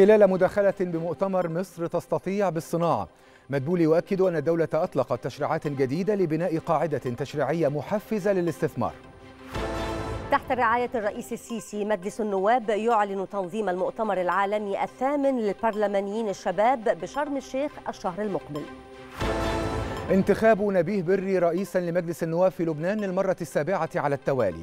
خلال مداخلة بمؤتمر مصر تستطيع بالصناعة مدبولي يؤكد أن الدولة أطلقت تشريعات جديدة لبناء قاعدة تشريعية محفزة للاستثمار تحت رعاية الرئيس السيسي مجلس النواب يعلن تنظيم المؤتمر العالمي الثامن للبرلمانيين الشباب بشرم الشيخ الشهر المقبل انتخاب نبيه بري رئيسا لمجلس النواب في لبنان للمرة السابعة على التوالي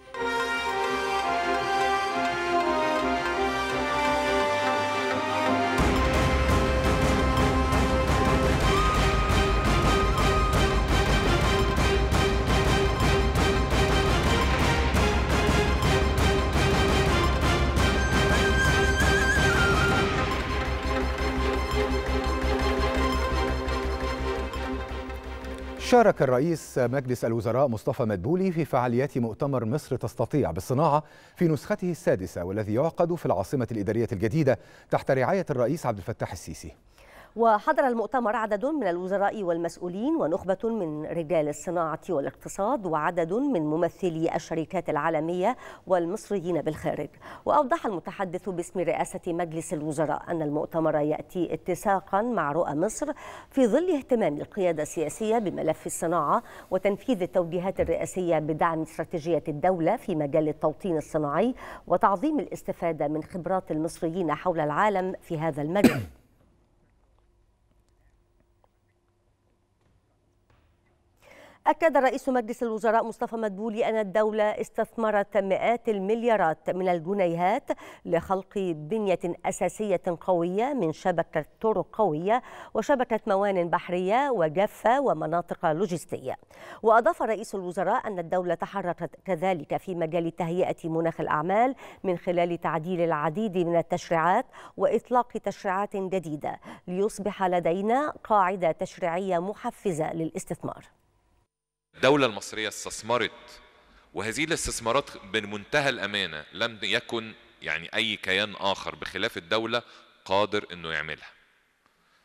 شارك الرئيس مجلس الوزراء مصطفى مدبولي في فعاليات مؤتمر مصر تستطيع بالصناعة في نسخته السادسة والذي يعقد في العاصمة الإدارية الجديدة تحت رعاية الرئيس عبد الفتاح السيسي وحضر المؤتمر عدد من الوزراء والمسؤولين ونخبة من رجال الصناعة والاقتصاد وعدد من ممثلي الشركات العالمية والمصريين بالخارج وأوضح المتحدث باسم رئاسة مجلس الوزراء أن المؤتمر يأتي اتساقا مع رؤى مصر في ظل اهتمام القيادة السياسية بملف الصناعة وتنفيذ التوجيهات الرئاسية بدعم استراتيجية الدولة في مجال التوطين الصناعي وتعظيم الاستفادة من خبرات المصريين حول العالم في هذا المجال أكد رئيس مجلس الوزراء مصطفى مدبولي أن الدولة استثمرت مئات المليارات من الجنيهات لخلق بنية أساسية قوية من شبكة طرق قوية وشبكة موان بحرية وجافة ومناطق لوجستية وأضاف رئيس الوزراء أن الدولة تحركت كذلك في مجال تهيئة مناخ الأعمال من خلال تعديل العديد من التشريعات وإطلاق تشريعات جديدة ليصبح لدينا قاعدة تشريعية محفزة للاستثمار الدولة المصرية استثمرت وهذه الاستثمارات بمنتهى الأمانة لم يكن يعني أي كيان آخر بخلاف الدولة قادر أنه يعملها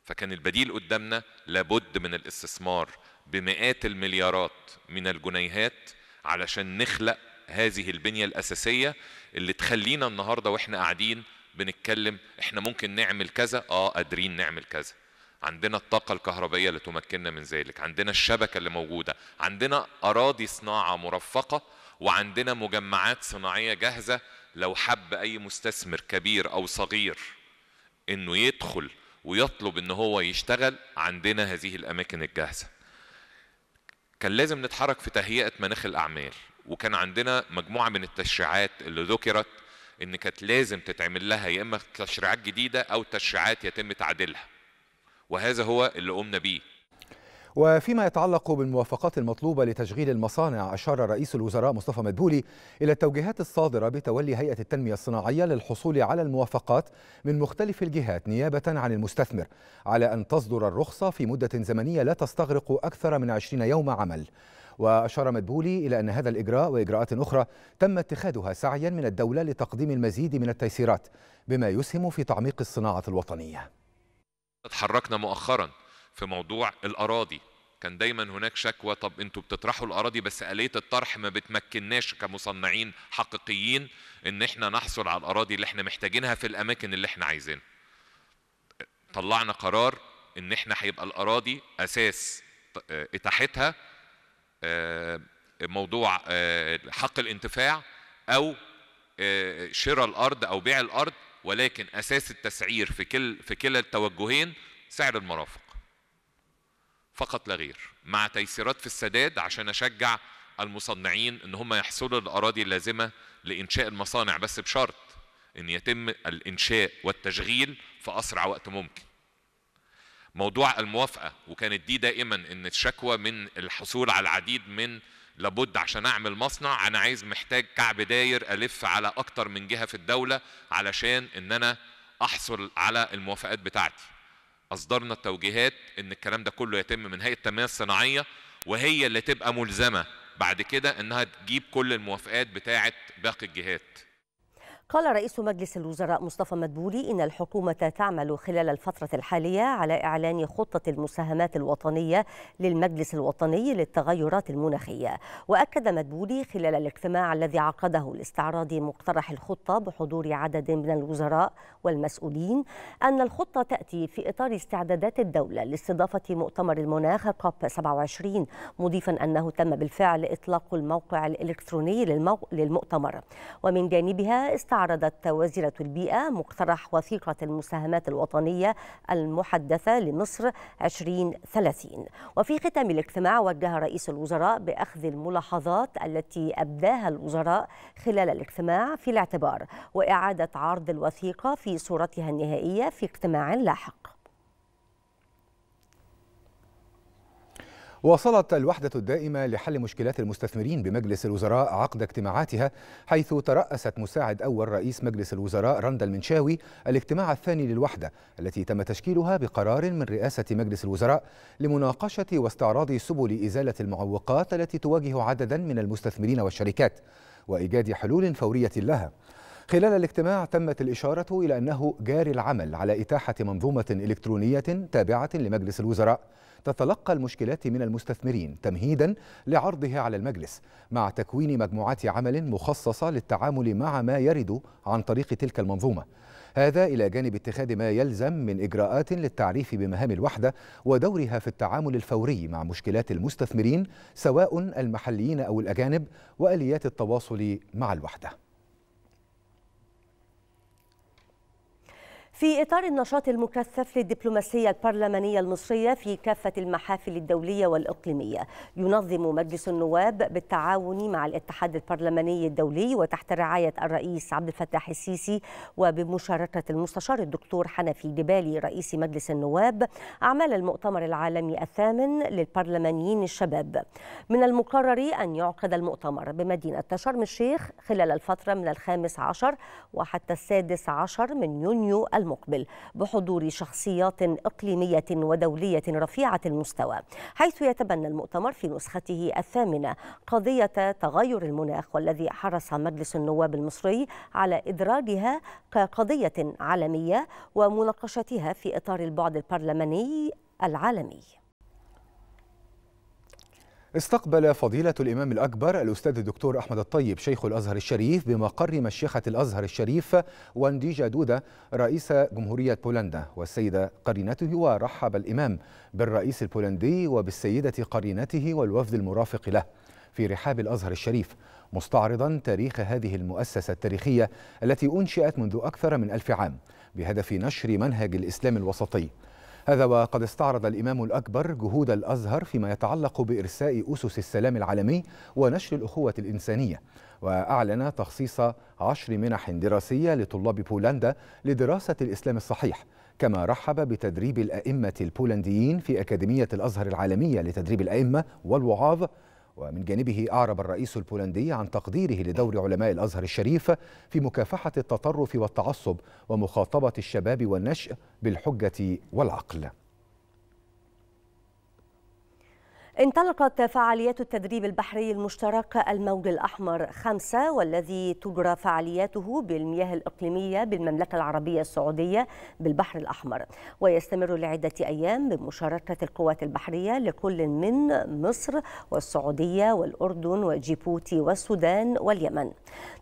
فكان البديل قدامنا لابد من الاستثمار بمئات المليارات من الجنيهات علشان نخلق هذه البنية الأساسية اللي تخلينا النهاردة وإحنا قاعدين بنتكلم إحنا ممكن نعمل كذا آه قادرين نعمل كذا عندنا الطاقة الكهربائية اللي تمكننا من ذلك عندنا الشبكة اللي موجودة عندنا أراضي صناعة مرفقة وعندنا مجمعات صناعية جاهزة لو حب أي مستثمر كبير أو صغير إنه يدخل ويطلب إن هو يشتغل عندنا هذه الأماكن الجاهزة كان لازم نتحرك في تهيئة مناخ الأعمال وكان عندنا مجموعة من التشريعات اللي ذكرت إن كانت لازم تتعمل لها يا إما تشريعات جديدة أو تشريعات يتم تعديلها وهذا هو اللي قمنا بيه وفيما يتعلق بالموافقات المطلوبة لتشغيل المصانع أشار رئيس الوزراء مصطفى مدبولي إلى التوجيهات الصادرة بتولي هيئة التنمية الصناعية للحصول على الموافقات من مختلف الجهات نيابة عن المستثمر على أن تصدر الرخصة في مدة زمنية لا تستغرق أكثر من 20 يوم عمل وأشار مدبولي إلى أن هذا الإجراء وإجراءات أخرى تم اتخاذها سعيا من الدولة لتقديم المزيد من التيسيرات بما يسهم في تعميق الصناعة الوطنية اتحركنا مؤخرا في موضوع الاراضي كان دايما هناك شكوى طب انتوا بتطرحوا الاراضي بس اليه الطرح ما بتمكناش كمصنعين حقيقيين ان احنا نحصل على الاراضي اللي احنا محتاجينها في الاماكن اللي احنا عايزينها طلعنا قرار ان احنا هيبقى الاراضي اساس اتاحتها آه، موضوع آه، حق الانتفاع او آه، شراء الارض او بيع الارض ولكن اساس التسعير في كل في كلا التوجهين سعر المرافق فقط لا غير مع تيسيرات في السداد عشان اشجع المصنعين ان هم يحصلوا الاراضي اللازمه لانشاء المصانع بس بشرط ان يتم الانشاء والتشغيل في اسرع وقت ممكن موضوع الموافقه وكانت دي دائما ان الشكوى من الحصول على العديد من لابد عشان اعمل مصنع انا عايز محتاج كعب داير الف على اكتر من جهه في الدوله علشان ان انا احصل على الموافقات بتاعتي اصدرنا التوجيهات ان الكلام ده كله يتم من هيئه التنميه الصناعيه وهي اللي تبقى ملزمه بعد كده انها تجيب كل الموافقات بتاعت باقي الجهات قال رئيس مجلس الوزراء مصطفى مدبولي إن الحكومة تعمل خلال الفترة الحالية على إعلان خطة المساهمات الوطنية للمجلس الوطني للتغيرات المناخية وأكد مدبولي خلال الاجتماع الذي عقده لاستعراض مقترح الخطة بحضور عدد من الوزراء والمسؤولين أن الخطة تأتي في إطار استعدادات الدولة لاستضافة مؤتمر المناخ كوب 27 مضيفا أنه تم بالفعل إطلاق الموقع الإلكتروني للمؤتمر ومن جانبها استعراض استعرضت وزيرة البيئة مقترح وثيقة المساهمات الوطنية المحدثة لمصر 2030 وفي ختام الاجتماع وجه رئيس الوزراء بأخذ الملاحظات التي أبداها الوزراء خلال الاجتماع في الاعتبار وإعادة عرض الوثيقة في صورتها النهائية في اجتماع لاحق وصلت الوحدة الدائمة لحل مشكلات المستثمرين بمجلس الوزراء عقد اجتماعاتها حيث ترأست مساعد أول رئيس مجلس الوزراء رندا المنشاوي الاجتماع الثاني للوحدة التي تم تشكيلها بقرار من رئاسة مجلس الوزراء لمناقشة واستعراض سبل إزالة المعوقات التي تواجه عددا من المستثمرين والشركات وإيجاد حلول فورية لها خلال الاجتماع تمت الإشارة إلى أنه جاري العمل على إتاحة منظومة إلكترونية تابعة لمجلس الوزراء تتلقى المشكلات من المستثمرين تمهيدا لعرضها على المجلس مع تكوين مجموعات عمل مخصصة للتعامل مع ما يرد عن طريق تلك المنظومة هذا إلى جانب اتخاذ ما يلزم من إجراءات للتعريف بمهام الوحدة ودورها في التعامل الفوري مع مشكلات المستثمرين سواء المحليين أو الأجانب وآليات التواصل مع الوحده في إطار النشاط المكثف للدبلوماسية البرلمانية المصرية في كافة المحافل الدولية والإقليمية ينظم مجلس النواب بالتعاون مع الاتحاد البرلماني الدولي وتحت رعاية الرئيس عبد الفتاح السيسي وبمشاركة المستشار الدكتور حنفي جبالي رئيس مجلس النواب أعمال المؤتمر العالمي الثامن للبرلمانيين الشباب من المقرر أن يعقد المؤتمر بمدينة شرم الشيخ خلال الفترة من الخامس عشر وحتى السادس عشر من يونيو المقبل بحضور شخصيات إقليمية ودولية رفيعة المستوى حيث يتبنى المؤتمر في نسخته الثامنة قضية تغير المناخ والذي حرص مجلس النواب المصري على إدراجها كقضية عالمية ومناقشتها في إطار البعد البرلماني العالمي استقبل فضيلة الإمام الأكبر الأستاذ الدكتور أحمد الطيب شيخ الأزهر الشريف بمقر مشيخة الأزهر الشريف وانديجا دودا رئيس جمهورية بولندا والسيدة قرينته ورحب الإمام بالرئيس البولندي وبالسيدة قرينته والوفد المرافق له في رحاب الأزهر الشريف مستعرضا تاريخ هذه المؤسسة التاريخية التي أنشئت منذ أكثر من ألف عام بهدف نشر منهج الإسلام الوسطي هذا وقد استعرض الإمام الأكبر جهود الأزهر فيما يتعلق بإرساء أسس السلام العالمي ونشر الأخوة الإنسانية وأعلن تخصيص عشر منح دراسية لطلاب بولندا لدراسة الإسلام الصحيح كما رحب بتدريب الأئمة البولنديين في أكاديمية الأزهر العالمية لتدريب الأئمة والوعاظ ومن جانبه أعرب الرئيس البولندي عن تقديره لدور علماء الأزهر الشريف في مكافحة التطرف والتعصب ومخاطبة الشباب والنشء بالحجة والعقل انطلقت فعاليات التدريب البحري المشترك الموج الأحمر خمسة والذي تجرى فعالياته بالمياه الإقليمية بالمملكة العربية السعودية بالبحر الأحمر ويستمر لعدة أيام بمشاركة القوات البحرية لكل من مصر والسعودية والأردن وجيبوتي والسودان واليمن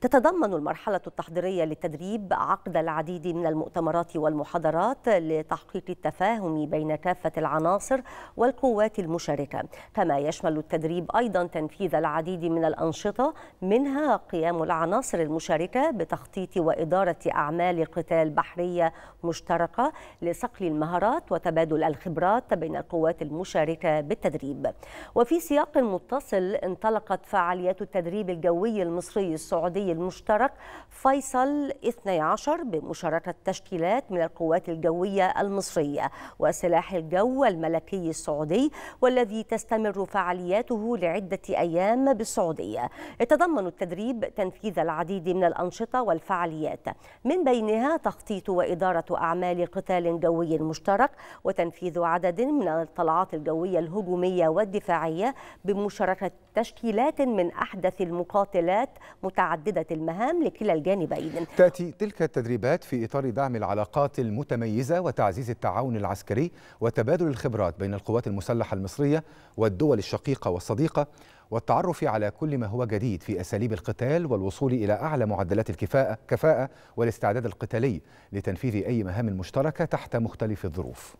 تتضمن المرحلة التحضيرية للتدريب عقد العديد من المؤتمرات والمحاضرات لتحقيق التفاهم بين كافة العناصر والقوات المشاركة كما يشمل التدريب أيضا تنفيذ العديد من الأنشطة منها قيام العناصر المشاركة بتخطيط وإدارة أعمال قتال بحرية مشتركة لصقل المهارات وتبادل الخبرات بين القوات المشاركة بالتدريب وفي سياق متصل انطلقت فعاليات التدريب الجوي المصري السعودي المشترك فيصل 12 بمشاركة تشكيلات من القوات الجوية المصرية وسلاح الجو الملكي السعودي والذي تستمر تستمر فعالياته لعدة أيام بالسعودية يتضمن التدريب تنفيذ العديد من الأنشطة والفعاليات من بينها تخطيط وإدارة أعمال قتال جوي مشترك وتنفيذ عدد من الطلعات الجوية الهجومية والدفاعية بمشاركة تشكيلات من أحدث المقاتلات متعددة المهام لكلا الجانبين تأتي تلك التدريبات في إطار دعم العلاقات المتميزة وتعزيز التعاون العسكري وتبادل الخبرات بين القوات المسلحة المصرية و والدول الشقيقة والصديقة والتعرف على كل ما هو جديد في أساليب القتال والوصول إلى أعلى معدلات الكفاءة كفاءة والاستعداد القتالي لتنفيذ أي مهام مشتركة تحت مختلف الظروف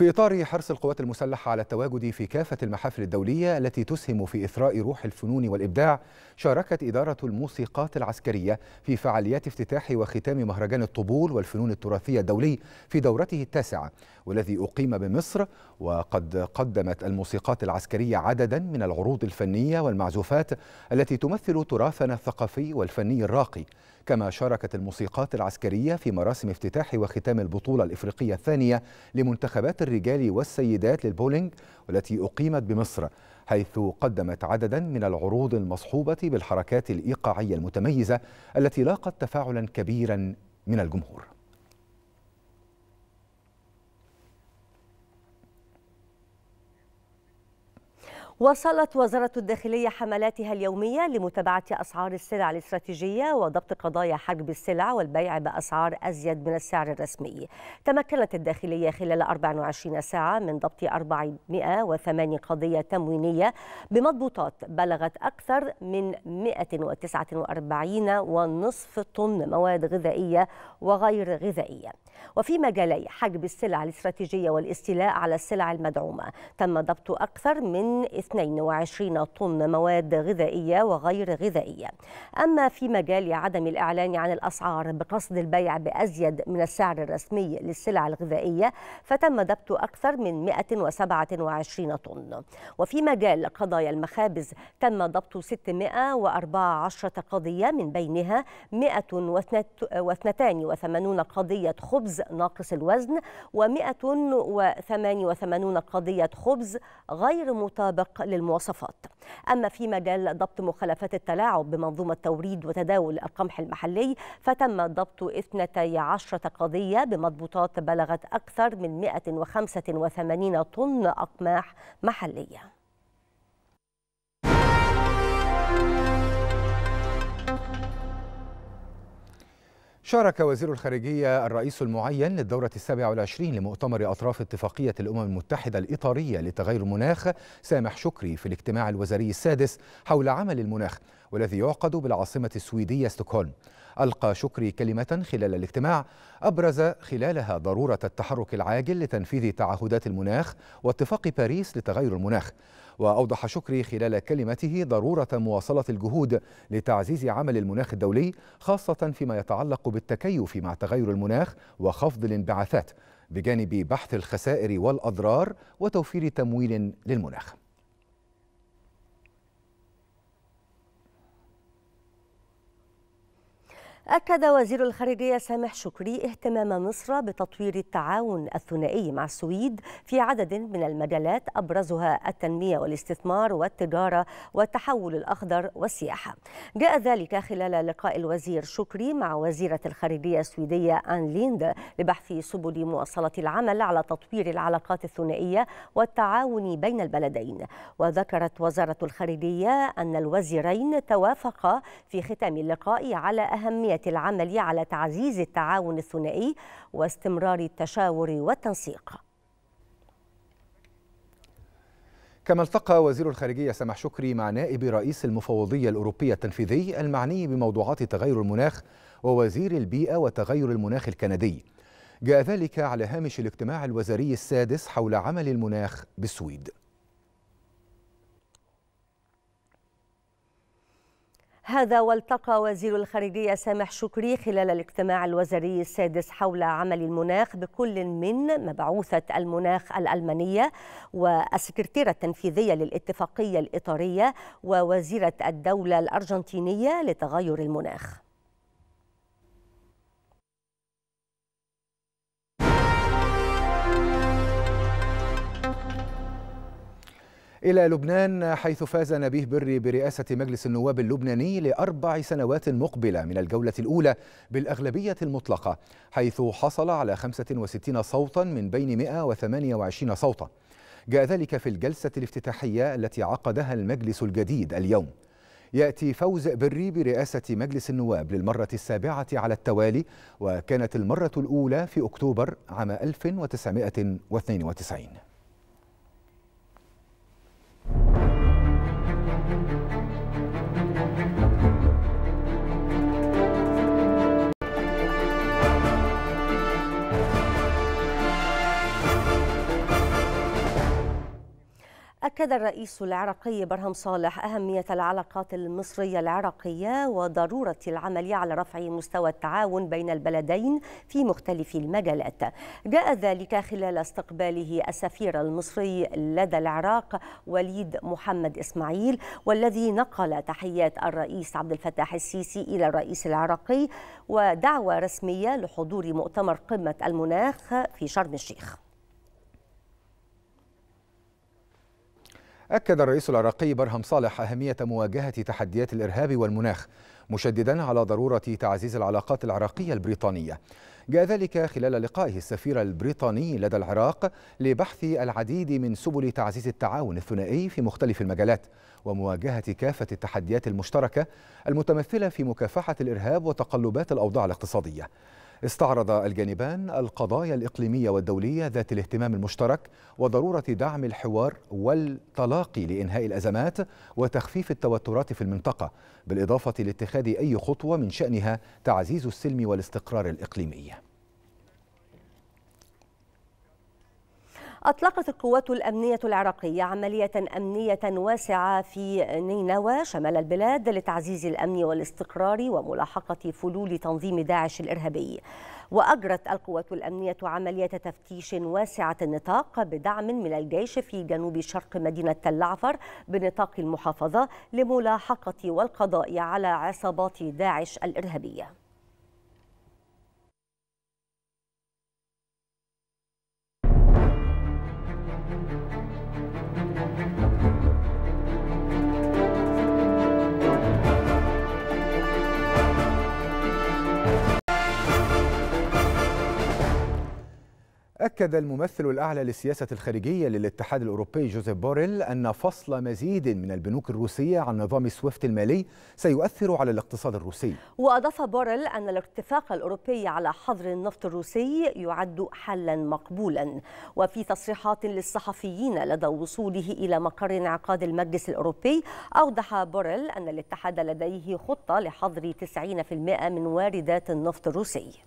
في إطار حرص القوات المسلحة على التواجد في كافة المحافل الدولية التي تسهم في إثراء روح الفنون والإبداع شاركت إدارة الموسيقات العسكرية في فعاليات افتتاح وختام مهرجان الطبول والفنون التراثية الدولي في دورته التاسعة والذي أقيم بمصر وقد قدمت الموسيقات العسكرية عددا من العروض الفنية والمعزوفات التي تمثل تراثنا الثقافي والفني الراقي كما شاركت الموسيقات العسكرية في مراسم افتتاح وختام البطولة الإفريقية الثانية لمنتخبات الرجال والسيدات للبولينج والتي أقيمت بمصر حيث قدمت عددا من العروض المصحوبة بالحركات الإيقاعية المتميزة التي لاقت تفاعلا كبيرا من الجمهور وصلت وزارة الداخلية حملاتها اليومية لمتابعة أسعار السلع الاستراتيجية وضبط قضايا حجب السلع والبيع بأسعار أزيد من السعر الرسمي تمكنت الداخلية خلال 24 ساعة من ضبط 408 قضية تموينية بمضبوطات بلغت أكثر من 149 ونصف طن مواد غذائية وغير غذائية وفي مجالي حجب السلع الاستراتيجية والاستيلاء على السلع المدعومة تم ضبط أكثر من 22 طن مواد غذائية وغير غذائية أما في مجال عدم الإعلان عن الأسعار بقصد البيع بأزيد من السعر الرسمي للسلع الغذائية فتم ضبط أكثر من 127 طن وفي مجال قضايا المخابز تم ضبط 614 قضية من بينها 182 قضية خبز ناقص الوزن و 188 قضية خبز غير مطابق للمواصفات أما في مجال ضبط مخالفات التلاعب بمنظومة توريد وتداول القمح المحلي فتم ضبط 12 قضية بمضبوطات بلغت أكثر من 185 طن أقماح محلية شارك وزير الخارجية الرئيس المعين للدورة السابعة والعشرين لمؤتمر أطراف اتفاقية الأمم المتحدة الإطارية لتغير المناخ سامح شكري في الاجتماع الوزاري السادس حول عمل المناخ والذي يعقد بالعاصمة السويدية ستوكهولم ألقى شكري كلمة خلال الاجتماع أبرز خلالها ضرورة التحرك العاجل لتنفيذ تعهدات المناخ واتفاق باريس لتغير المناخ وأوضح شكري خلال كلمته ضرورة مواصلة الجهود لتعزيز عمل المناخ الدولي خاصة فيما يتعلق بالتكيف مع تغير المناخ وخفض الانبعاثات بجانب بحث الخسائر والأضرار وتوفير تمويل للمناخ أكد وزير الخارجية سامح شكري اهتمام مصر بتطوير التعاون الثنائي مع السويد في عدد من المجالات أبرزها التنمية والاستثمار والتجارة والتحول الأخضر والسياحة. جاء ذلك خلال لقاء الوزير شكري مع وزيرة الخارجية السويدية آن ليند لبحث سبل مواصلة العمل على تطوير العلاقات الثنائية والتعاون بين البلدين. وذكرت وزارة الخارجية أن الوزيرين توافقا في ختام اللقاء على أهمية العمل على تعزيز التعاون الثنائي واستمرار التشاور والتنسيق كما التقى وزير الخارجية سمح شكري مع نائب رئيس المفوضية الأوروبية التنفيذي المعني بموضوعات تغير المناخ ووزير البيئة وتغير المناخ الكندي جاء ذلك على هامش الاجتماع الوزاري السادس حول عمل المناخ بالسويد هذا والتقى وزير الخارجية سامح شكري خلال الاجتماع الوزاري السادس حول عمل المناخ بكل من مبعوثة المناخ الألمانية والسكرتيرة التنفيذية للاتفاقية الإطارية ووزيرة الدولة الأرجنتينية لتغير المناخ إلى لبنان حيث فاز نبيه بري برئاسة مجلس النواب اللبناني لأربع سنوات مقبلة من الجولة الأولى بالأغلبية المطلقة حيث حصل على 65 صوتا من بين 128 صوتا جاء ذلك في الجلسة الافتتاحية التي عقدها المجلس الجديد اليوم يأتي فوز بري برئاسة مجلس النواب للمرة السابعة على التوالي وكانت المرة الأولى في أكتوبر عام 1992 أكد الرئيس العراقي برهم صالح أهمية العلاقات المصرية العراقية وضرورة العمل على رفع مستوى التعاون بين البلدين في مختلف المجالات جاء ذلك خلال استقباله السفير المصري لدى العراق وليد محمد إسماعيل والذي نقل تحيات الرئيس عبد الفتاح السيسي إلى الرئيس العراقي ودعوة رسمية لحضور مؤتمر قمة المناخ في شرم الشيخ أكد الرئيس العراقي برهم صالح أهمية مواجهة تحديات الإرهاب والمناخ مشددا على ضرورة تعزيز العلاقات العراقية البريطانية جاء ذلك خلال لقائه السفير البريطاني لدى العراق لبحث العديد من سبل تعزيز التعاون الثنائي في مختلف المجالات ومواجهة كافة التحديات المشتركة المتمثلة في مكافحة الإرهاب وتقلبات الأوضاع الاقتصادية استعرض الجانبان القضايا الإقليمية والدولية ذات الاهتمام المشترك وضرورة دعم الحوار والتلاقي لإنهاء الأزمات وتخفيف التوترات في المنطقة بالإضافة لاتخاذ أي خطوة من شأنها تعزيز السلم والاستقرار الإقليمي أطلقت القوات الأمنية العراقية عملية أمنية واسعة في نينوى شمال البلاد لتعزيز الأمن والاستقرار وملاحقة فلول تنظيم داعش الإرهابي وأجرت القوات الأمنية عملية تفتيش واسعة النطاق بدعم من الجيش في جنوب شرق مدينة تلعفر بنطاق المحافظة لملاحقة والقضاء على عصابات داعش الإرهابية أكد الممثل الأعلى للسياسة الخارجية للاتحاد الأوروبي جوزيف بوريل أن فصل مزيد من البنوك الروسية عن نظام سويفت المالي سيؤثر على الاقتصاد الروسي وأضاف بوريل أن الاتفاق الأوروبي على حظر النفط الروسي يعد حلا مقبولا وفي تصريحات للصحفيين لدى وصوله إلى مقر انعقاد المجلس الأوروبي أوضح بوريل أن الاتحاد لديه خطة لحظر 90% من واردات النفط الروسي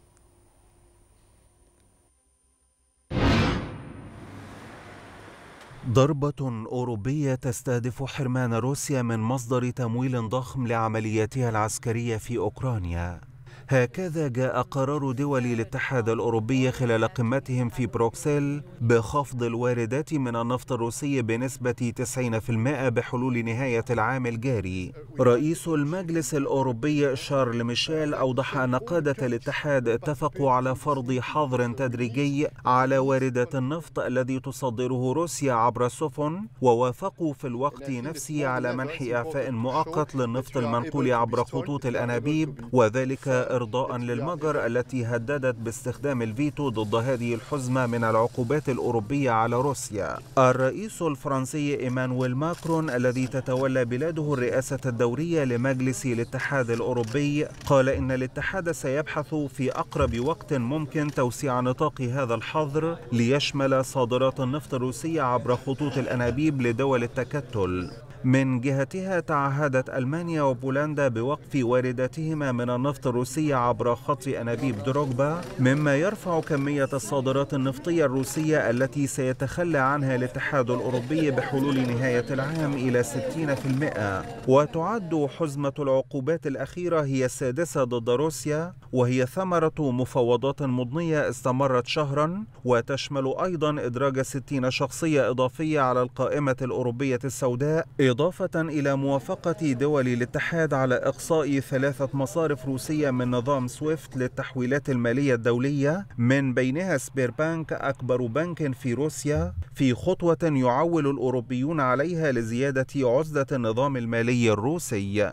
ضربة أوروبية تستهدف حرمان روسيا من مصدر تمويل ضخم لعملياتها العسكرية في أوكرانيا هكذا جاء قرار دول الاتحاد الأوروبي خلال قمتهم في بروكسل بخفض الواردات من النفط الروسي بنسبة 90% بحلول نهاية العام الجاري رئيس المجلس الأوروبي شارل ميشيل أوضح أن قادة الاتحاد اتفقوا على فرض حظر تدريجي على واردات النفط الذي تصدره روسيا عبر السفن ووافقوا في الوقت نفسه على منح إعفاء مؤقت للنفط المنقول عبر خطوط الأنابيب وذلك إرضاء للمجر التي هددت باستخدام الفيتو ضد هذه الحزمة من العقوبات الأوروبية على روسيا الرئيس الفرنسي إيمانويل ماكرون الذي تتولى بلاده الرئاسة الدورية لمجلس الاتحاد الأوروبي قال إن الاتحاد سيبحث في أقرب وقت ممكن توسيع نطاق هذا الحظر ليشمل صادرات النفط الروسية عبر خطوط الأنابيب لدول التكتل من جهتها تعهدت ألمانيا وبولندا بوقف وارداتهما من النفط الروسي عبر خط أنابيب دروغبا مما يرفع كمية الصادرات النفطية الروسية التي سيتخلى عنها الاتحاد الأوروبي بحلول نهاية العام إلى 60% وتعد حزمة العقوبات الأخيرة هي السادسة ضد روسيا وهي ثمرة مفاوضات مضنية استمرت شهرا وتشمل أيضا إدراج 60 شخصية إضافية على القائمة الأوروبية السوداء إضافة إلى موافقة دول الاتحاد على إقصاء ثلاثة مصارف روسية من نظام سويفت للتحويلات المالية الدولية من بينها سبيربانك أكبر بنك في روسيا في خطوة يعول الأوروبيون عليها لزيادة عزلة النظام المالي الروسي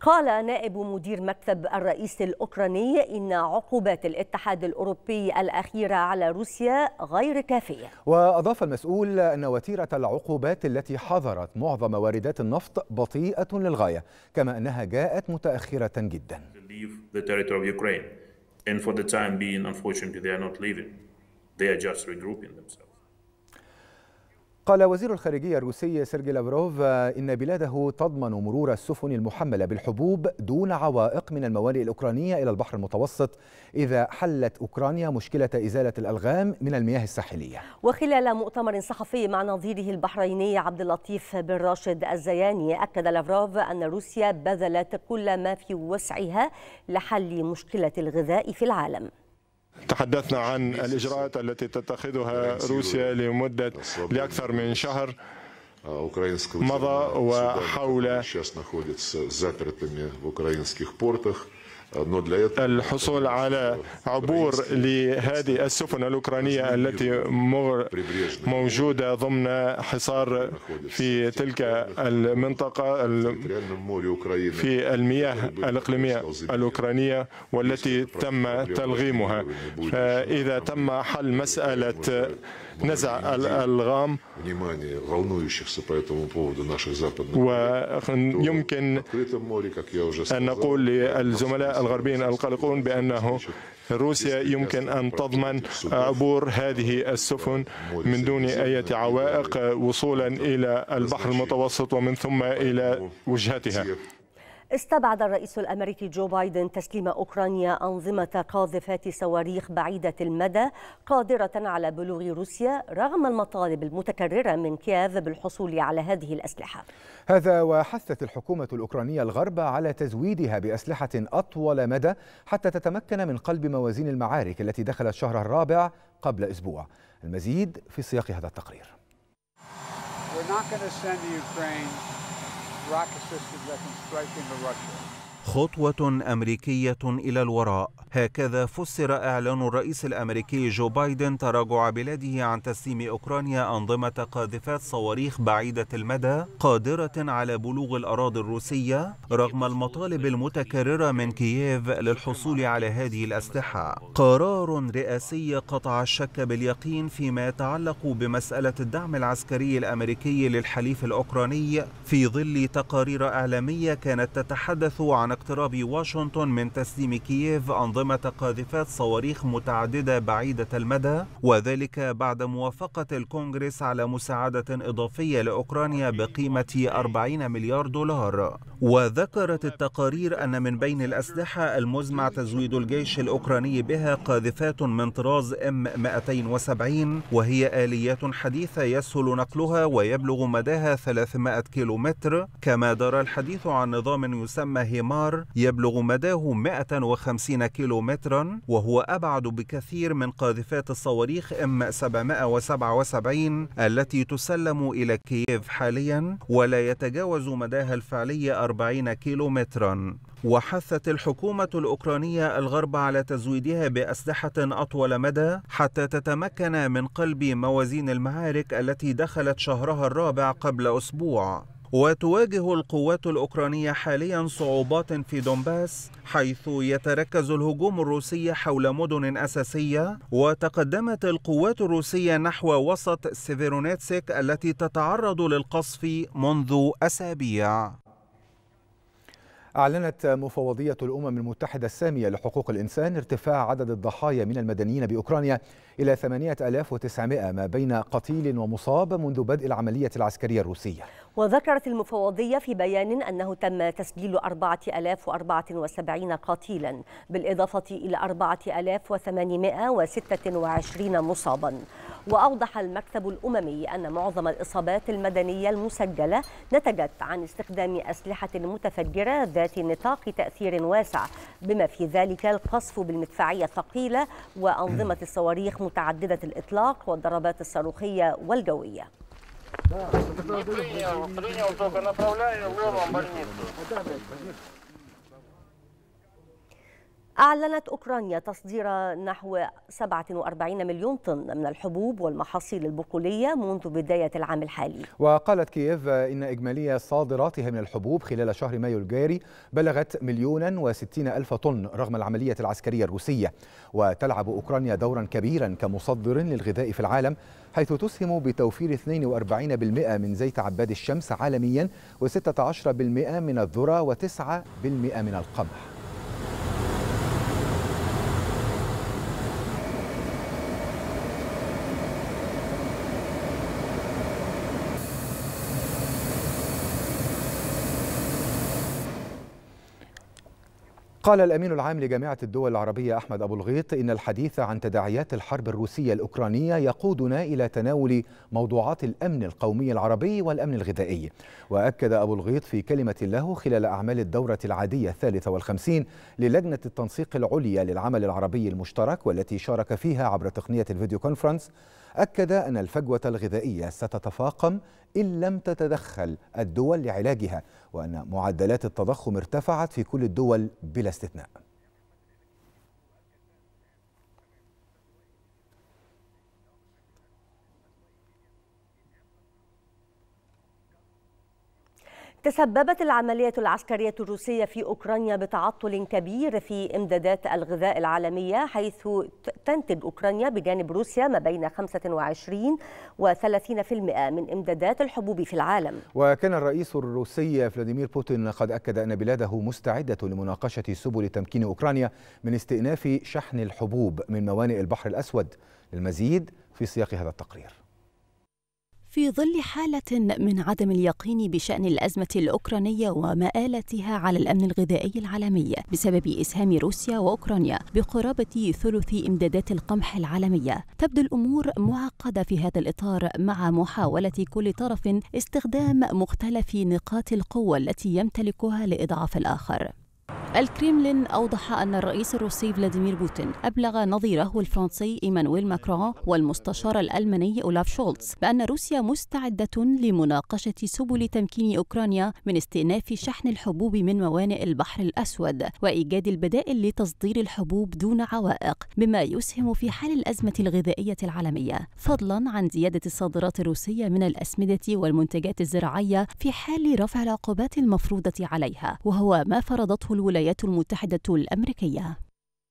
قال نائب مدير مكتب الرئيس الأوكراني إن عقوبات الاتحاد الأوروبي الأخيرة على روسيا غير كافية وأضاف المسؤول أن وتيرة العقوبات التي حظرت معظم واردات النفط بطيئة للغاية كما أنها جاءت متأخرة جدا And for the time being, unfortunately, they are not leaving. They are just regrouping themselves. قال وزير الخارجية الروسي سيرجي لافروف إن بلاده تضمن مرور السفن المحملة بالحبوب دون عوائق من الموانئ الأوكرانية إلى البحر المتوسط إذا حلت أوكرانيا مشكلة إزالة الألغام من المياه الساحلية وخلال مؤتمر صحفي مع نظيره البحريني عبد اللطيف بن راشد الزياني أكد لافروف أن روسيا بذلت كل ما في وسعها لحل مشكلة الغذاء في العالم تحدثنا عن الإجراءات التي تتخذها روسيا لمدة لأكثر من شهر مضى وحول الحصول على عبور لهذه السفن الأوكرانية التي موجودة ضمن حصار في تلك المنطقة في المياه الإقليمية الأوكرانية والتي تم تلغيمها فإذا تم حل مسألة نزع الألغام ويمكن أن نقول للزملاء الغربيين القلقون بأنه روسيا يمكن أن تضمن عبور هذه السفن من دون أي عوائق وصولا إلى البحر المتوسط ومن ثم إلى وجهتها استبعد الرئيس الامريكي جو بايدن تسليم اوكرانيا انظمه قاذفات صواريخ بعيده المدى قادره على بلوغ روسيا رغم المطالب المتكرره من كييف بالحصول على هذه الاسلحه. هذا وحثت الحكومه الاوكرانيه الغرب على تزويدها باسلحه اطول مدى حتى تتمكن من قلب موازين المعارك التي دخلت شهر الرابع قبل اسبوع. المزيد في سياق هذا التقرير. We're not going to send Ukraine rocket-assisted reconstruction of Russia. خطوة أمريكية إلى الوراء هكذا فسر إعلان الرئيس الأمريكي جو بايدن تراجع بلاده عن تسليم أوكرانيا أنظمة قاذفات صواريخ بعيدة المدى قادرة على بلوغ الأراضي الروسية رغم المطالب المتكررة من كييف للحصول على هذه الأسلحة قرار رئاسي قطع الشك باليقين فيما يتعلق بمسألة الدعم العسكري الأمريكي للحليف الأوكراني في ظل تقارير إعلامية كانت تتحدث عن اقتراب واشنطن من تسليم كييف أنظمة قاذفات صواريخ متعددة بعيدة المدى وذلك بعد موافقة الكونغرس على مساعدة إضافية لأوكرانيا بقيمة 40 مليار دولار وذكرت التقارير أن من بين الأسلحة المزمع تزويد الجيش الأوكراني بها قاذفات من طراز M270 وهي آليات حديثة يسهل نقلها ويبلغ مداها 300 كيلومتر كما دار الحديث عن نظام يسمى هيمار النهار يبلغ مداه 150 كيلومترا وهو أبعد بكثير من قاذفات الصواريخ إم 777 التي تسلم إلى كييف حاليا ولا يتجاوز مداها الفعلي 40 كيلومترا وحثت الحكومة الأوكرانية الغرب على تزويدها بأسلحة أطول مدى حتى تتمكن من قلب موازين المعارك التي دخلت شهرها الرابع قبل أسبوع وتواجه القوات الأوكرانية حاليا صعوبات في دونباس حيث يتركز الهجوم الروسي حول مدن أساسية وتقدمت القوات الروسية نحو وسط سيفيرونيتسك التي تتعرض للقصف منذ أسابيع أعلنت مفوضية الأمم المتحدة السامية لحقوق الإنسان ارتفاع عدد الضحايا من المدنيين بأوكرانيا إلى 8900 ما بين قتيل ومصاب منذ بدء العملية العسكرية الروسية وذكرت المفوضية في بيان أنه تم تسجيل 4074 قتيلا بالإضافة إلى 4826 مصابا وأوضح المكتب الأممي أن معظم الإصابات المدنية المسجلة نتجت عن استخدام أسلحة متفجرة ذات نطاق تأثير واسع بما في ذلك القصف بالمدفعية الثقيلة وأنظمة الصواريخ متعددة الإطلاق والضربات الصاروخية والجوية Да, не принял, принял, только направляю его в больницу. أعلنت أوكرانيا تصدير نحو 47 مليون طن من الحبوب والمحاصيل البقولية منذ بداية العام الحالي وقالت كييف إن إجمالية صادراتها من الحبوب خلال شهر مايو الجاري بلغت مليونا وستين ألف طن رغم العملية العسكرية الروسية وتلعب أوكرانيا دورا كبيرا كمصدر للغذاء في العالم حيث تسهم بتوفير 42% من زيت عباد الشمس عالميا و16% من الذرة و9% من القمح قال الأمين العام لجامعة الدول العربية أحمد أبو الغيط إن الحديث عن تداعيات الحرب الروسية الأوكرانية يقودنا إلى تناول موضوعات الأمن القومي العربي والأمن الغذائي وأكد أبو الغيط في كلمة له خلال أعمال الدورة العادية الثالثة والخمسين للجنة التنسيق العليا للعمل العربي المشترك والتي شارك فيها عبر تقنية الفيديو كونفرنس أكد أن الفجوة الغذائية ستتفاقم إن لم تتدخل الدول لعلاجها وأن معدلات التضخم ارتفعت في كل الدول بلا استثناء تسببت العملية العسكرية الروسية في أوكرانيا بتعطل كبير في إمدادات الغذاء العالمية حيث تنتج أوكرانيا بجانب روسيا ما بين 25 و 30% من إمدادات الحبوب في العالم وكان الرئيس الروسي فلاديمير بوتين قد أكد أن بلاده مستعدة لمناقشة سبل تمكين أوكرانيا من استئناف شحن الحبوب من موانئ البحر الأسود للمزيد في سياق هذا التقرير في ظل حالة من عدم اليقين بشأن الأزمة الأوكرانية ومآلتها على الأمن الغذائي العالمي بسبب إسهام روسيا وأوكرانيا بقرابة ثلث إمدادات القمح العالمية، تبدو الأمور معقدة في هذا الإطار مع محاولة كل طرف استخدام مختلف نقاط القوة التي يمتلكها لإضعاف الآخر. الكريملين أوضح أن الرئيس الروسي فلاديمير بوتين أبلغ نظيره الفرنسي إيمانويل ماكرون والمستشار الألماني أولاف شولتز بأن روسيا مستعدة لمناقشة سبل تمكين أوكرانيا من استئناف شحن الحبوب من موانئ البحر الأسود وإيجاد البدائل لتصدير الحبوب دون عوائق مما يسهم في حل الأزمة الغذائية العالمية فضلا عن زيادة الصادرات الروسية من الأسمدة والمنتجات الزراعية في حال رفع العقوبات المفروضة عليها وهو ما فرضته الولايات الولايات المتحدة الأمريكية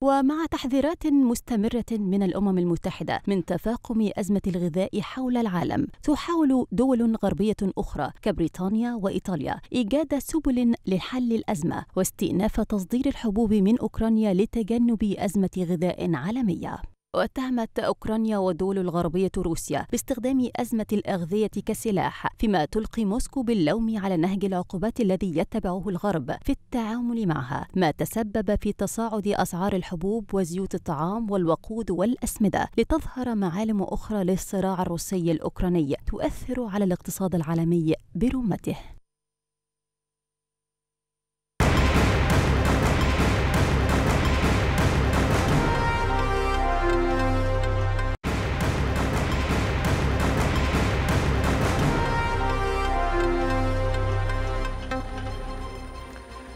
ومع تحذيرات مستمرة من الأمم المتحدة من تفاقم أزمة الغذاء حول العالم، تحاول دول غربية أخرى كبريطانيا وإيطاليا إيجاد سبل لحل الأزمة واستئناف تصدير الحبوب من أوكرانيا لتجنب أزمة غذاء عالمية. واتهمت أوكرانيا والدول الغربية روسيا باستخدام أزمة الأغذية كسلاح فيما تلقي موسكو باللوم على نهج العقوبات الذي يتبعه الغرب في التعامل معها ما تسبب في تصاعد أسعار الحبوب وزيوت الطعام والوقود والأسمدة لتظهر معالم أخرى للصراع الروسي الأوكراني تؤثر على الاقتصاد العالمي برمته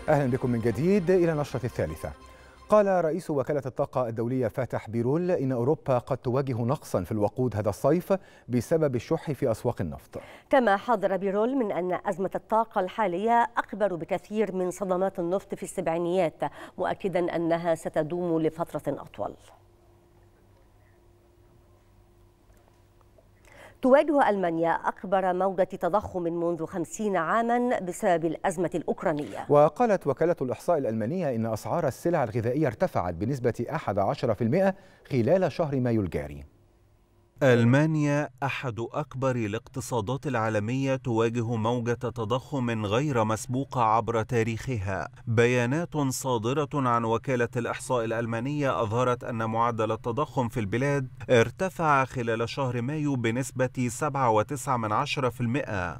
أهلا بكم من جديد إلى النشرة الثالثة قال رئيس وكالة الطاقة الدولية فاتح بيرول إن أوروبا قد تواجه نقصا في الوقود هذا الصيف بسبب الشح في أسواق النفط كما حذر بيرول من أن أزمة الطاقة الحالية أكبر بكثير من صدمات النفط في السبعينيات مؤكدا أنها ستدوم لفترة أطول تواجه ألمانيا أكبر موجة تضخم منذ خمسين عاما بسبب الأزمة الأوكرانية وقالت وكالة الإحصاء الألمانية إن أسعار السلع الغذائية ارتفعت بنسبة 11% خلال شهر مايو الجاري ألمانيا أحد أكبر الاقتصادات العالمية تواجه موجة تضخم غير مسبوقة عبر تاريخها. بيانات صادرة عن وكالة الإحصاء الألمانية أظهرت أن معدل التضخم في البلاد ارتفع خلال شهر مايو بنسبة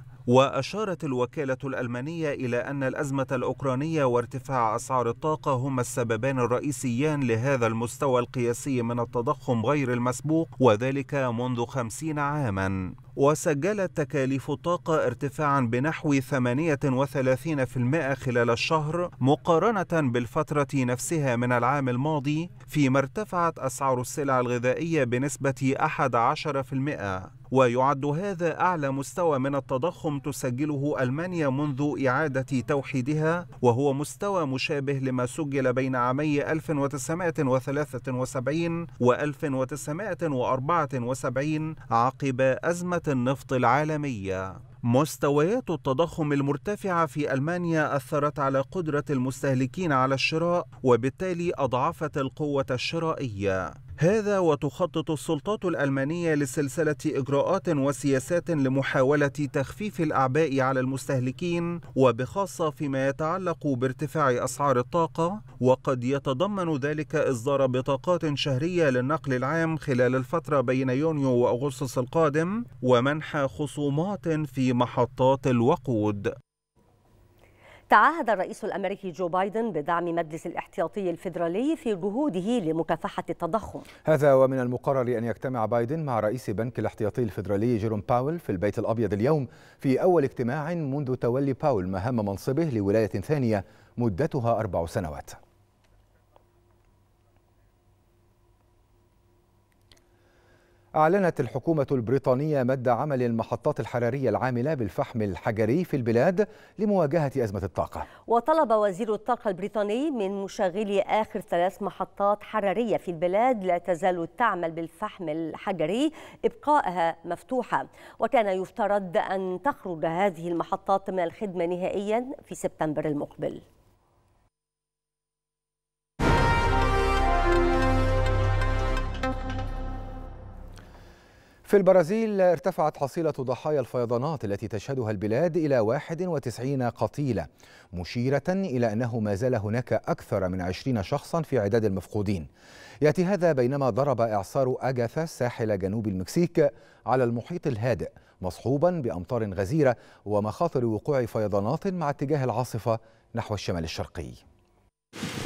7.9%. وأشارت الوكالة الألمانية إلى أن الأزمة الأوكرانية وارتفاع أسعار الطاقة هما السببان الرئيسيان لهذا المستوى القياسي من التضخم غير المسبوق وذلك منذ خمسين عاماً وسجلت تكاليف الطاقة ارتفاعا بنحو 38% خلال الشهر مقارنة بالفترة نفسها من العام الماضي فيما ارتفعت أسعار السلع الغذائية بنسبة 11% ويعد هذا أعلى مستوى من التضخم تسجله ألمانيا منذ إعادة توحيدها وهو مستوى مشابه لما سجل بين عامي 1973 و 1974 عقب أزمة النفط العالمية مستويات التضخم المرتفعة في ألمانيا أثرت على قدرة المستهلكين على الشراء وبالتالي أضعفت القوة الشرائية هذا وتخطط السلطات الألمانية لسلسلة إجراءات وسياسات لمحاولة تخفيف الأعباء على المستهلكين وبخاصة فيما يتعلق بارتفاع أسعار الطاقة وقد يتضمن ذلك إصدار بطاقات شهرية للنقل العام خلال الفترة بين يونيو وأغسطس القادم ومنح خصومات في محطات الوقود تعهد الرئيس الامريكي جو بايدن بدعم مجلس الاحتياطي الفيدرالي في جهوده لمكافحه التضخم. هذا ومن المقرر ان يجتمع بايدن مع رئيس بنك الاحتياطي الفيدرالي جيروم باول في البيت الابيض اليوم في اول اجتماع منذ تولي باول مهام منصبه لولايه ثانيه مدتها اربع سنوات. أعلنت الحكومة البريطانية مد عمل المحطات الحرارية العاملة بالفحم الحجري في البلاد لمواجهة أزمة الطاقة وطلب وزير الطاقة البريطاني من مشغلي آخر ثلاث محطات حرارية في البلاد لا تزال تعمل بالفحم الحجري إبقائها مفتوحة وكان يفترض أن تخرج هذه المحطات من الخدمة نهائيا في سبتمبر المقبل في البرازيل ارتفعت حصيلة ضحايا الفيضانات التي تشهدها البلاد إلى 91 قتيلة مشيرة إلى أنه ما زال هناك أكثر من 20 شخصا في عداد المفقودين يأتي هذا بينما ضرب إعصار أجاثا ساحل جنوب المكسيك على المحيط الهادئ مصحوبا بأمطار غزيرة ومخاطر وقوع فيضانات مع اتجاه العاصفة نحو الشمال الشرقي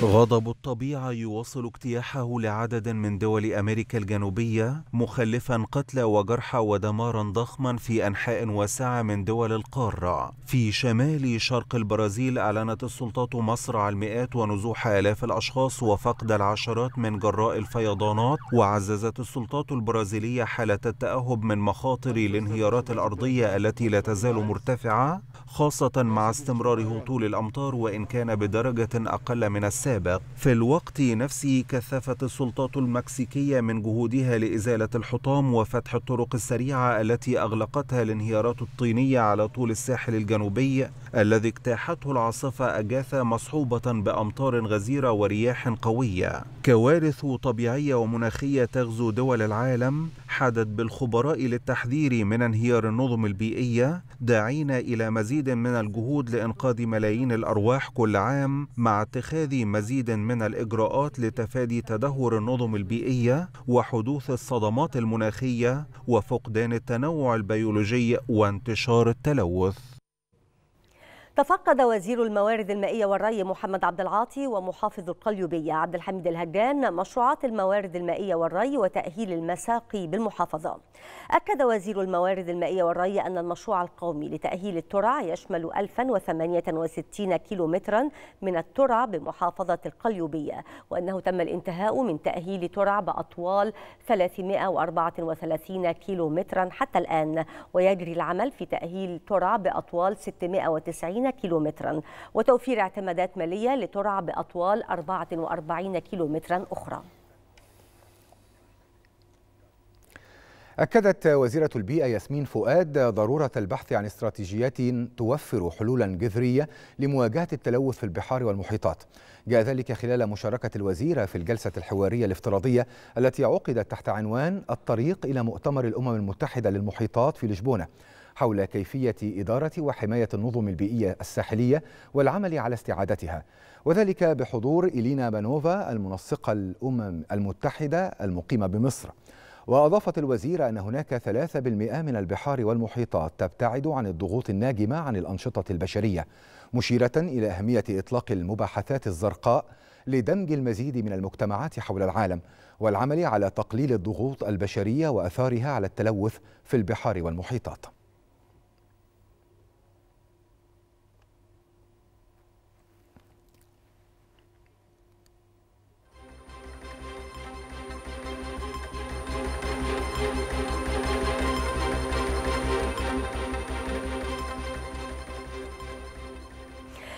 غضب الطبيعة يواصل اجتياحه لعدد من دول أمريكا الجنوبية مخلفا قتلى وجرحى ودمارا ضخما في أنحاء واسعة من دول القارة في شمال شرق البرازيل أعلنت السلطات مصرع المئات ونزوح آلاف الأشخاص وفقد العشرات من جراء الفيضانات وعززت السلطات البرازيلية حالة التأهب من مخاطر الانهيارات الأرضية التي لا تزال مرتفعة خاصة مع استمرار هطول الأمطار وإن كان بدرجة أقل من من السابق في الوقت نفسه كثفت السلطات المكسيكية من جهودها لإزالة الحطام وفتح الطرق السريعة التي أغلقتها الانهيارات الطينية على طول الساحل الجنوبي الذي اجتاحته العاصفة أجاثا مصحوبة بأمطار غزيرة ورياح قوية كوارث طبيعية ومناخية تغزو دول العالم حدت بالخبراء للتحذير من انهيار النظم البيئية داعين إلى مزيد من الجهود لإنقاذ ملايين الأرواح كل عام مع اتخاذ باتخاذ مزيد من الإجراءات لتفادي تدهور النظم البيئية وحدوث الصدمات المناخية وفقدان التنوع البيولوجي وانتشار التلوث تفقد وزير الموارد المائية والري محمد عبد العاطي ومحافظ القليوبية عبد الحميد الهجان مشروعات الموارد المائية والري وتأهيل المساقي بالمحافظة. أكد وزير الموارد المائية والري أن المشروع القومي لتأهيل الترع يشمل 1068 كيلومترا من الترع بمحافظة القليوبية وأنه تم الانتهاء من تأهيل ترع بأطوال 334 كيلومترا حتى الآن ويجري العمل في تأهيل ترع بأطوال 690 كيلومترا وتوفير اعتمادات مالية لترع بأطوال 44 كيلومترا أخرى أكدت وزيرة البيئة ياسمين فؤاد ضرورة البحث عن استراتيجيات توفر حلولا جذرية لمواجهة التلوث في البحار والمحيطات جاء ذلك خلال مشاركة الوزيرة في الجلسة الحوارية الافتراضية التي عقدت تحت عنوان الطريق إلى مؤتمر الأمم المتحدة للمحيطات في لشبونة حول كيفية إدارة وحماية النظم البيئية الساحلية والعمل على استعادتها وذلك بحضور إلينا بانوفا المنسقة الأمم المتحدة المقيمة بمصر وأضافت الوزيرة أن هناك 3% من البحار والمحيطات تبتعد عن الضغوط الناجمة عن الأنشطة البشرية مشيرة إلى أهمية إطلاق المباحثات الزرقاء لدمج المزيد من المجتمعات حول العالم والعمل على تقليل الضغوط البشرية وأثارها على التلوث في البحار والمحيطات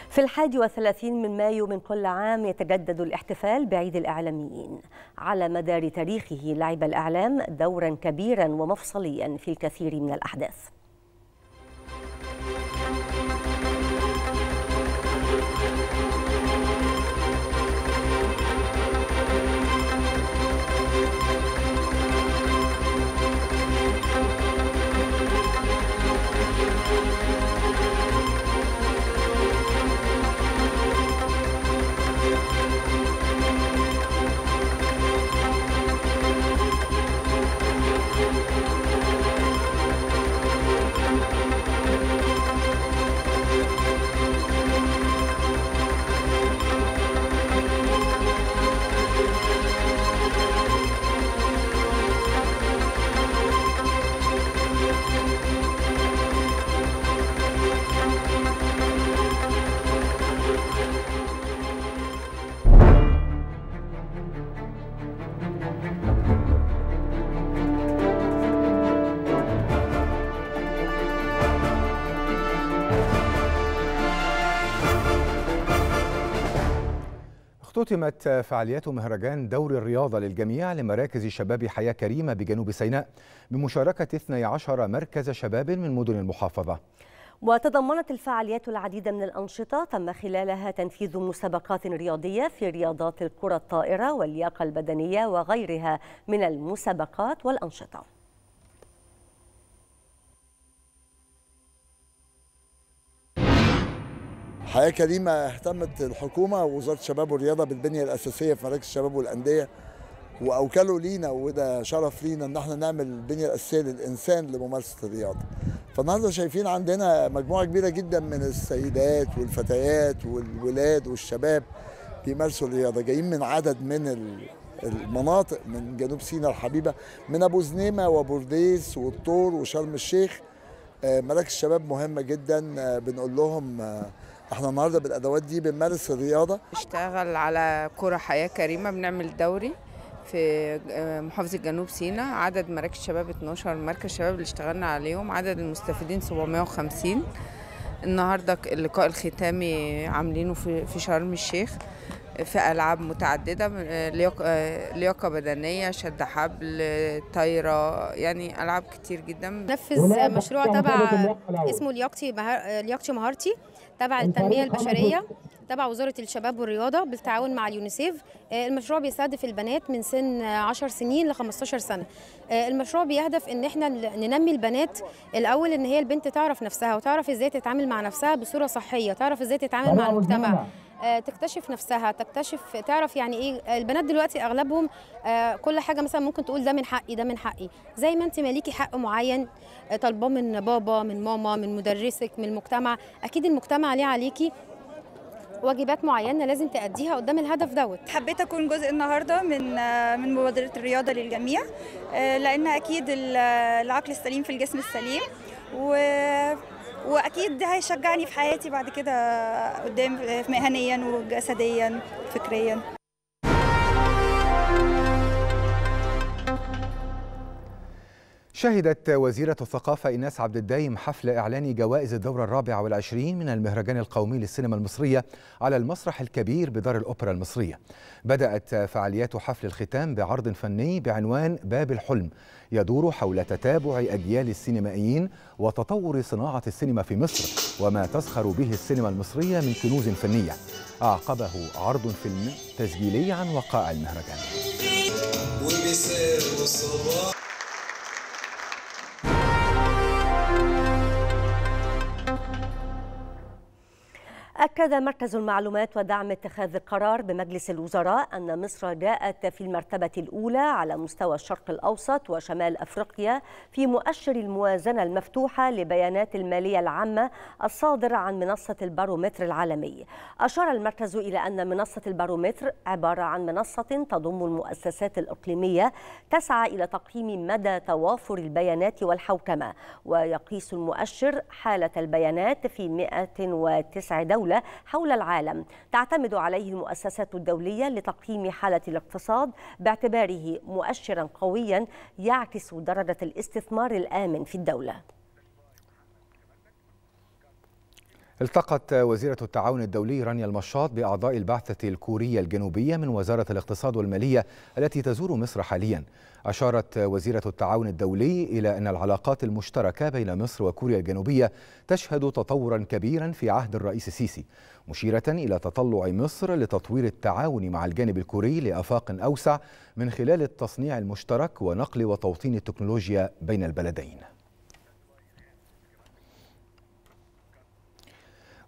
في الحادي وثلاثين من مايو من كل عام يتجدد الاحتفال بعيد الإعلاميين على مدار تاريخه لعب الإعلام دورا كبيرا ومفصليا في الكثير من الأحداث ختمت فعاليات مهرجان دور الرياضة للجميع لمراكز شباب حياة كريمة بجنوب سيناء بمشاركة 12 مركز شباب من مدن المحافظة وتضمنت الفعاليات العديد من الأنشطة تم خلالها تنفيذ مسابقات رياضية في رياضات الكرة الطائرة واللياقة البدنية وغيرها من المسابقات والأنشطة حياه كريمه اهتمت الحكومه ووزاره الشباب والرياضه بالبنيه الاساسيه في مراكز الشباب والانديه واوكلوا لينا وده شرف لينا ان احنا نعمل البنيه الاساسيه للانسان لممارسه الرياضه. فالنهارده شايفين عندنا مجموعه كبيره جدا من السيدات والفتيات والولاد والشباب بيمارسوا الرياضه جايين من عدد من المناطق من جنوب سيناء الحبيبه من ابو زنيمه وبورديس والطور وشرم الشيخ آه، مراكز الشباب مهمه جدا آه، بنقول لهم آه، احنا النهارده بالادوات دي بنمارس الرياضه بنشتغل على كره حياه كريمه بنعمل دوري في محافظه جنوب سيناء عدد مراكز شباب 12 مركز شباب اللي اشتغلنا عليهم عدد المستفيدين 750 النهارده اللقاء الختامي عاملينه في في شرم الشيخ في العاب متعدده لياقه بدنيه شد حبل طايره يعني العاب كتير جدا نفذ مشروع تبع اسمه لياقتي لياقتي مهارتي تبع التنميه البشريه تبع وزاره الشباب والرياضه بالتعاون مع اليونيسيف آه، المشروع بيستهدف البنات من سن 10 سنين ل 15 سنه آه، المشروع بيهدف ان احنا ننمي البنات الاول ان هي البنت تعرف نفسها وتعرف ازاي تتعامل مع نفسها بصوره صحيه تعرف ازاي تتعامل مع المجتمع آه، تكتشف نفسها تكتشف تعرف يعني ايه البنات دلوقتي اغلبهم آه، كل حاجه مثلا ممكن تقول ده من حقي ده من حقي زي ما انت مالكي حق معين آه، طالباه من بابا من ماما من مدرسك من المجتمع اكيد المجتمع ليه عليكي واجبات معينه لازم تأديها قدام الهدف دوت حبيت اكون جزء النهارده من من مبادره الرياضه للجميع لان اكيد العقل السليم في الجسم السليم و واكيد ده هيشجعني في حياتي بعد كده قدام مهنيا وجسديا فكريا شهدت وزيرة الثقافة إيناس عبد الدايم حفل إعلان جوائز الدورة الرابعة والعشرين من المهرجان القومي للسينما المصرية على المسرح الكبير بدار الأوبرا المصرية بدأت فعاليات حفل الختام بعرض فني بعنوان باب الحلم يدور حول تتابع أجيال السينمائيين وتطور صناعة السينما في مصر وما تسخر به السينما المصرية من كنوز فنية أعقبه عرض فيلم تسجيلي عن وقائع المهرجان أكد مركز المعلومات ودعم اتخاذ القرار بمجلس الوزراء أن مصر جاءت في المرتبة الأولى على مستوى الشرق الأوسط وشمال أفريقيا في مؤشر الموازنة المفتوحة لبيانات المالية العامة الصادر عن منصة البارومتر العالمي. أشار المركز إلى أن منصة البارومتر عبارة عن منصة تضم المؤسسات الإقليمية تسعى إلى تقييم مدى توافر البيانات والحوكمة ويقيس المؤشر حالة البيانات في 109 دولة حول العالم تعتمد عليه المؤسسات الدولية لتقييم حالة الاقتصاد باعتباره مؤشرا قويا يعكس درجة الاستثمار الآمن في الدولة التقت وزيرة التعاون الدولي رانيا المشاط بأعضاء البعثة الكورية الجنوبية من وزارة الاقتصاد والمالية التي تزور مصر حاليا أشارت وزيرة التعاون الدولي إلى أن العلاقات المشتركة بين مصر وكوريا الجنوبية تشهد تطورا كبيرا في عهد الرئيس السيسي مشيرة إلى تطلع مصر لتطوير التعاون مع الجانب الكوري لآفاق أوسع من خلال التصنيع المشترك ونقل وتوطين التكنولوجيا بين البلدين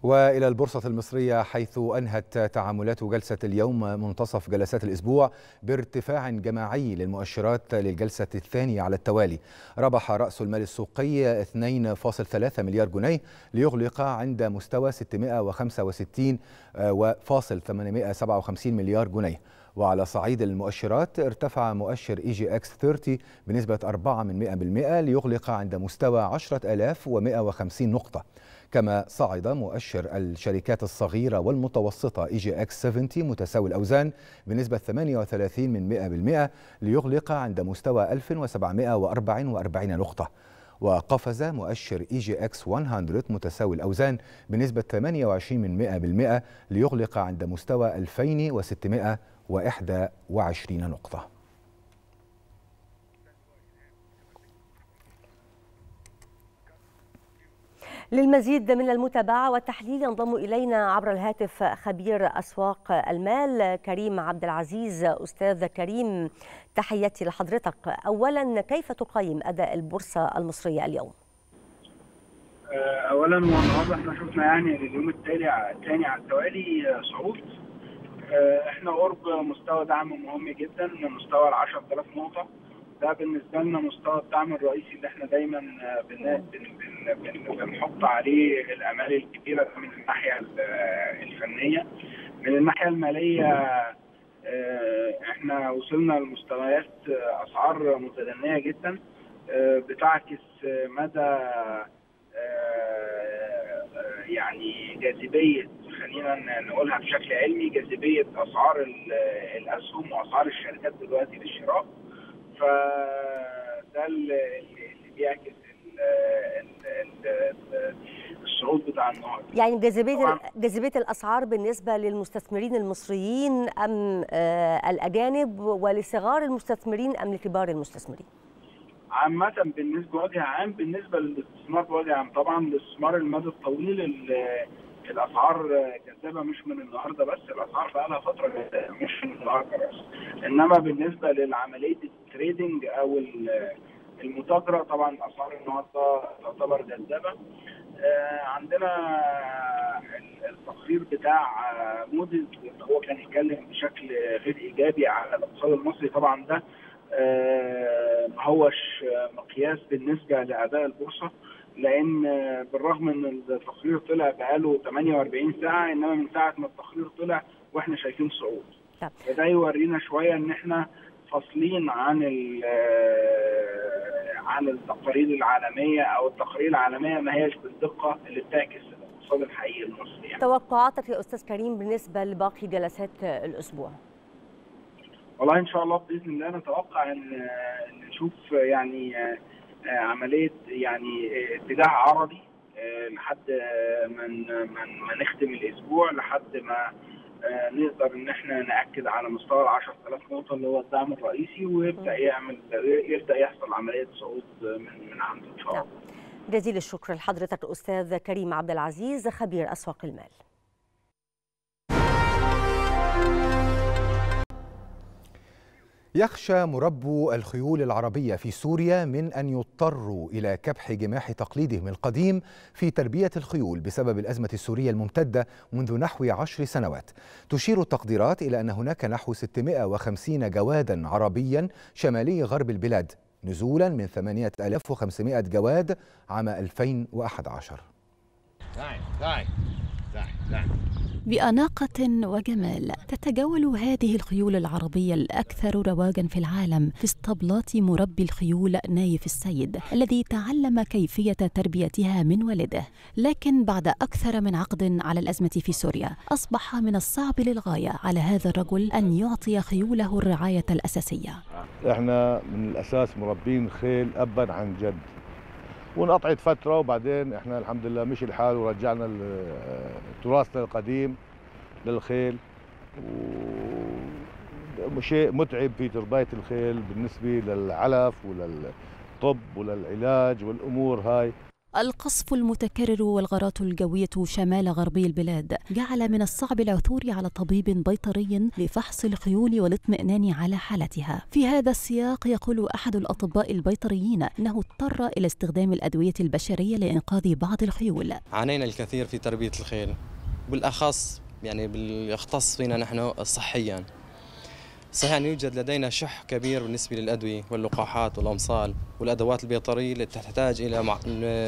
والى البورصه المصريه حيث انهت تعاملات جلسه اليوم منتصف جلسات الاسبوع بارتفاع جماعي للمؤشرات للجلسه الثانيه على التوالي ربح راس المال السوقي 2.3 مليار جنيه ليغلق عند مستوى 665.857 آه، مليار جنيه وعلى صعيد المؤشرات ارتفع مؤشر اي جي اكس 30 بنسبة 4 من 100% ليغلق عند مستوى 10150 نقطة كما صعد مؤشر الشركات الصغيرة والمتوسطة اي جي اكس 70 متساوي الأوزان بنسبة 38 من 100% ليغلق عند مستوى 1744 نقطة وقفز مؤشر اي جي اكس 100 متساوي الاوزان بنسبه 28% ليغلق عند مستوى 2600 وعشرين نقطة للمزيد من المتابعة والتحليل ينضم إلينا عبر الهاتف خبير أسواق المال كريم عبد العزيز أستاذ كريم تحياتي لحضرتك أولا كيف تقيم أداء البورصة المصرية اليوم؟ أولا والنهارده احنا شفنا يعني اليوم التالي الثاني على التوالي صعود آه، احنا قرب مستوى دعم مهم جدا مستوى ال 10000 نقطه ده بالنسبه لنا مستوى الدعم الرئيسي اللي احنا دايما آه، بنحط عليه الامال الكبيره من الناحيه آه، الفنيه من الناحيه الماليه احنا وصلنا لمستويات اسعار متدنيه جدا بتعكس مدى يعني جاذبيه خلينا نقولها بشكل علمي جاذبيه اسعار الاسهم واسعار الشركات دلوقتي للشراء فده اللي بيعكس الصعود بتاع النهارده يعني جاذبيه جاذبيه الاسعار بالنسبه للمستثمرين المصريين ام آه، الاجانب ولصغار المستثمرين ام لكبار المستثمرين؟ عامة بالنسبة وجه عام بالنسبة للاستثمار بوجه عام طبعا الاستثمار المدى الطويل الاسعار جذابه مش من النهارده بس الاسعار بقى لها فتره جذابه مش من النهارده بس انما بالنسبه لعمليه التريدنج او المتاجره طبعا الاسعار النهارده تعتبر جذابه آه، عندنا التقرير بتاع موديز اللي هو كان يتكلم بشكل غير ايجابي على الاقتصاد المصري طبعا ده ما آه، هوش مقياس بالنسبه لاداء البورصه لان بالرغم ان التقرير طلع بقاله 48 ساعه انما من ساعه ما التقرير طلع واحنا شايفين صعود فده يورينا شويه ان احنا فاصلين عن آه، عن التقارير العالميه او التقارير العالميه ما هيش بالدقه اللي بتعكس الاقتصاد الحقيقي المصري يعني. توقعاتك يا استاذ كريم بالنسبه لباقي جلسات الاسبوع؟ والله ان شاء الله باذن الله نتوقع ان آه، نشوف يعني آه، عمليه يعني آه، اتجاه عرضي آه، لحد ما ما نختم الاسبوع لحد ما آه، نقدر ان احنا ناكد على مستوى ال 10000 نقطه اللي هو الدعم الرئيسي ويبدا يعمل يبدا يحصل عمليه صعود من من عنده ان شاء الله. نعم. جزيل الشكر لحضرتك استاذ كريم عبد العزيز خبير اسواق المال. يخشى مربو الخيول العربية في سوريا من أن يضطروا إلى كبح جماح تقليدهم القديم في تربية الخيول بسبب الأزمة السورية الممتدة منذ نحو عشر سنوات تشير التقديرات إلى أن هناك نحو 650 جوادا عربيا شمالي غرب البلاد نزولا من 8500 جواد عام 2011 بأناقة وجمال تتجول هذه الخيول العربية الأكثر رواجا في العالم في اسطبلات مربي الخيول نايف السيد الذي تعلم كيفية تربيتها من والده لكن بعد أكثر من عقد على الأزمة في سوريا أصبح من الصعب للغاية على هذا الرجل أن يعطي خيوله الرعاية الأساسية احنا من الأساس مربين خيل أبا عن جد وانقطعت فتره وبعدين احنا الحمد لله مشي الحال ورجعنا تراثنا القديم للخيل وشيء متعب في تربيه الخيل بالنسبه للعلف وللطب وللعلاج والامور هاي القصف المتكرر والغارات الجوية شمال غربي البلاد جعل من الصعب العثور على طبيب بيطري لفحص الخيول والاطمئنان على حالتها في هذا السياق يقول أحد الأطباء البيطريين أنه اضطر إلى استخدام الأدوية البشرية لإنقاذ بعض الخيول عانينا الكثير في تربية الخيل بالأخص يعني يختص فينا نحن صحيا صحيح أن يوجد لدينا شح كبير بالنسبة للأدوية واللقاحات والأمصال والأدوات البيطرية التي تحتاج إلى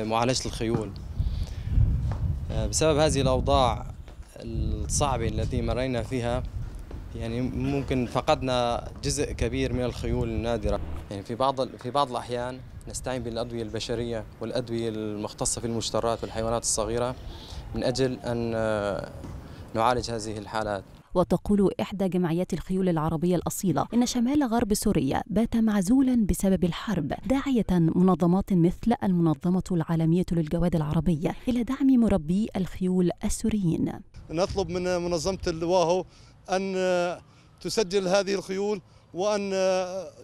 معالجة الخيول آه، بسبب هذه الأوضاع الصعبة التي مرينا فيها يعني ممكن فقدنا جزء كبير من الخيول النادرة يعني في بعض في بعض الأحيان نستعين بالأدوية البشرية والأدوية المختصة في المشترات والحيوانات الصغيرة من أجل أن آه، نعالج هذه الحالات وتقول إحدى جمعيات الخيول العربية الأصيلة إن شمال غرب سوريا بات معزولا بسبب الحرب داعية منظمات مثل المنظمة العالمية للجواد العربية إلى دعم مربي الخيول السوريين نطلب من منظمة الواهو أن تسجل هذه الخيول وأن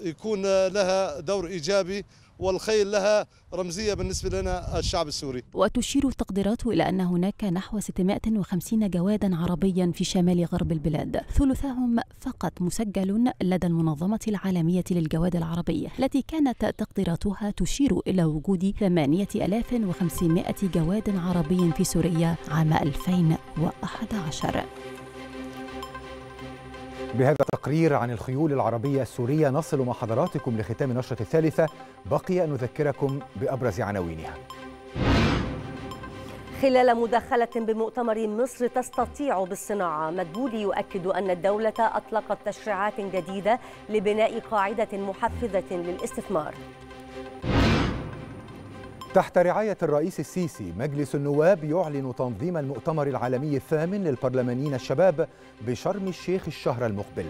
يكون لها دور إيجابي والخيل لها رمزية بالنسبة لنا الشعب السوري وتشير التقديرات إلى أن هناك نحو 650 جوادا عربيا في شمال غرب البلاد ثلثهم فقط مسجل لدى المنظمة العالمية للجواد العربي التي كانت تقديراتها تشير إلى وجود 8500 جواد عربي في سوريا عام 2011 بهذا التقرير عن الخيول العربية السورية نصل مع حضراتكم لختام نشرة الثالثة بقي أن نذكركم بأبرز عناوينها خلال مداخلة بمؤتمر مصر تستطيع بالصناعة مدبولي يؤكد أن الدولة أطلقت تشريعات جديدة لبناء قاعدة محفزة للاستثمار تحت رعاية الرئيس السيسي مجلس النواب يعلن تنظيم المؤتمر العالمي الثامن للبرلمانيين الشباب بشرم الشيخ الشهر المقبل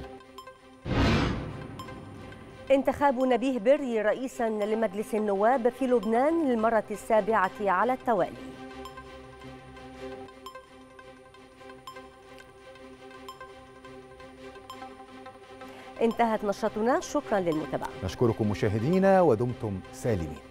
انتخاب نبيه بري رئيسا لمجلس النواب في لبنان للمرة السابعة على التوالي انتهت نشرتنا شكرا للمتابعة نشكركم مشاهدينا ودمتم سالمين